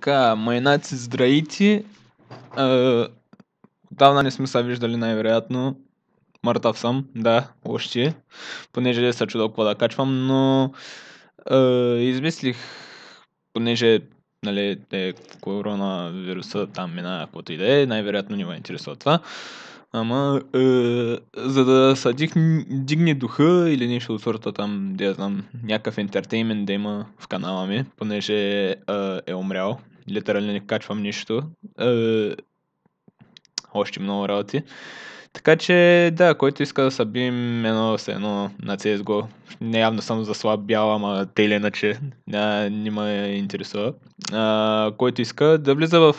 Така, майнаци, здравейте. Давна не сме се виждали най-вероятно. Мъртъв съм, да, още. Понеже се чудо какво да качвам, но а, измислих, понеже нали, те, коронавируса там мина, каквото и да е, най-вероятно ни ме интересува това. Ама, е, за да се дигне духа или нещо от сорта там, да я знам, някакъв ентертеймент да има в канала ми, понеже е, е умрял. Литерално не качвам нищо. Е, още много работи. Така че, да, който иска да събим едно с едно на CSGO, не явно съм за слаб бял, ама те или иначе не, ме интересува. А, който иска да влиза в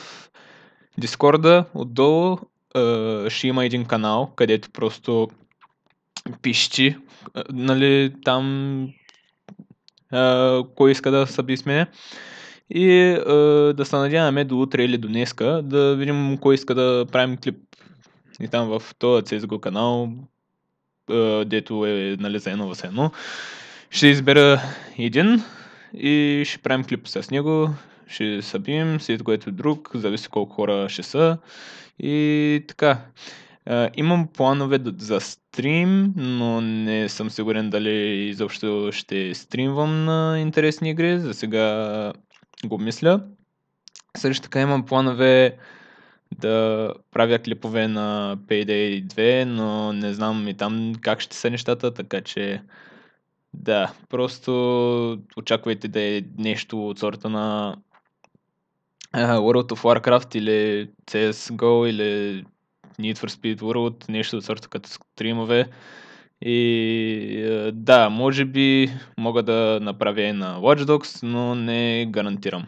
Дискорда, отдолу а, ще има един канал, където просто пиши, нали, там а, кой иска да съби с мене. И е, да се надяваме до утре или до днеска да видим кой иска да правим клип. И там в този CSGO канал, е, дето е нали, за едно в едно, ще избера един и ще правим клип с него. Ще събием след което друг, зависи колко хора ще са. И така. Uh, имам планове за стрим, но не съм сигурен дали изобщо ще стримвам на интересни игри. За сега го мисля. Също така имам планове да правя клипове на Payday 2, но не знам и там как ще са нещата, така че да, просто очаквайте да е нещо от сорта на World of Warcraft или CSGO или Need for Speed World, нещо от сорта като стримове. И е, да, може би мога да направя и на Watch Dogs, но не гарантирам.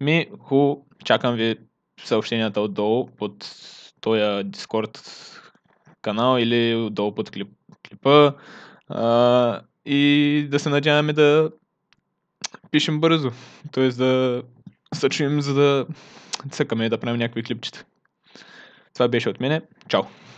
Ми, ху, чакам ви съобщенията отдолу под този Discord канал или отдолу под клип, клипа. А, и да се надяваме да пишем бързо. Т.е. да се чуем, за да цъкаме да правим някакви клипчета. Това беше от мене. Чао!